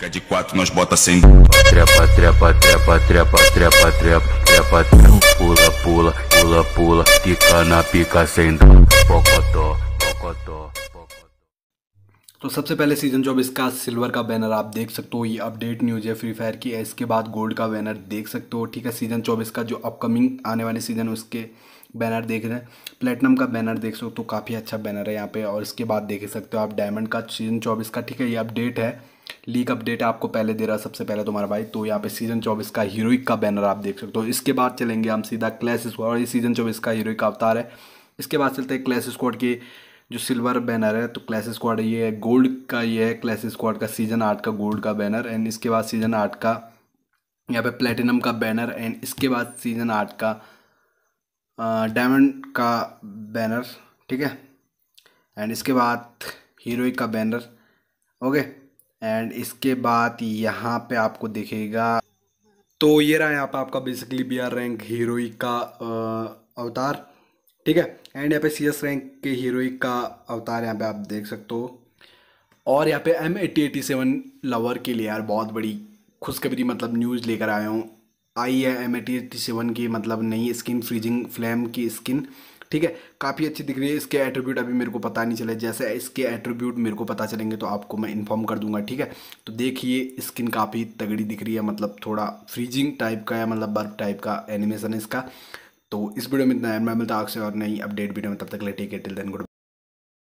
Fica de quatro, nós bota sem Trepa, trepa, trepa, trepa, trepa, trepa, trepa, trepa Pula, pula, pula, pula pica na pica sem dó Pocotó, pocotó तो सबसे पहले season चौबीस इसका silver का banner आप देख सकते हो ये अपडेट न्यूज है फ्री फायर की इसके बाद गोल्ड का बैनर देख सकते हो ठीक है सीजन चौबीस का जो अपकमिंग आने वाले सीजन उसके बैनर देख रहे हैं प्लेटिनम का बैनर देख सकते हो तो काफ़ी अच्छा बैनर है यहाँ पे और इसके बाद देख सकते हो आप डायमंड का सीजन चौबीस का ठीक है ये अपडेट है लीक अपडेट आपको पहले दे रहा सबसे पहले तुम्हारा भाई तो यहाँ पे सीजन चौबीस का हीरोइक का बैनर आप देख सकते हो इसके बाद चलेंगे हम सीधा क्लैश स्क्वाड और ये सीजन चौबीस का हीरोइक का अवतार है इसके बाद चलते हैं क्लैश स्क्वाड के जो सिल्वर बैनर है तो क्लैश स्क्वाड ये है गोल्ड का ये है क्लैश स्क्वाड का सीजन आठ का गोल्ड का बैनर एंड इसके बाद सीजन आठ का यहाँ पे प्लेटिनम का बैनर एंड इसके बाद सीजन आठ का डायमंड का बैनर ठीक है एंड इसके बाद हीरोइक का बैनर ओके एंड इसके बाद यहाँ पे आपको दिखेगा तो ये रहा यहाँ पे आपका बेसिकली बी आर रैंक हीरोई का अवतार ठीक है एंड यहाँ पे सी एस रैंक के हीरोई का अवतार यहाँ पे आप देख सकते हो और यहाँ पे M eighty eighty seven lover के लिए यार बहुत बड़ी खुशखबरी मतलब न्यूज़ लेकर आया हूँ आई है एम एटी एटी सेवन की मतलब नई स्किन फ्रीजिंग फ्लेम की स्किन ठीक है काफ़ी अच्छी दिख रही है इसके एट्रीब्यूट अभी मेरे को पता नहीं चले जैसे इसके एट्रीब्यूट मेरे को पता चलेंगे तो आपको मैं इन्फॉर्म कर दूंगा ठीक है तो देखिए स्किन काफ़ी तगड़ी दिख रही है मतलब थोड़ा फ्रीजिंग टाइप का या मतलब बर्फ टाइप का एनिमेशन है इसका तो इस वीडियो में इतना मैं मिलता आपसे और नई अपडेट वीडियो में तब तक लेटे के टिल देन गुड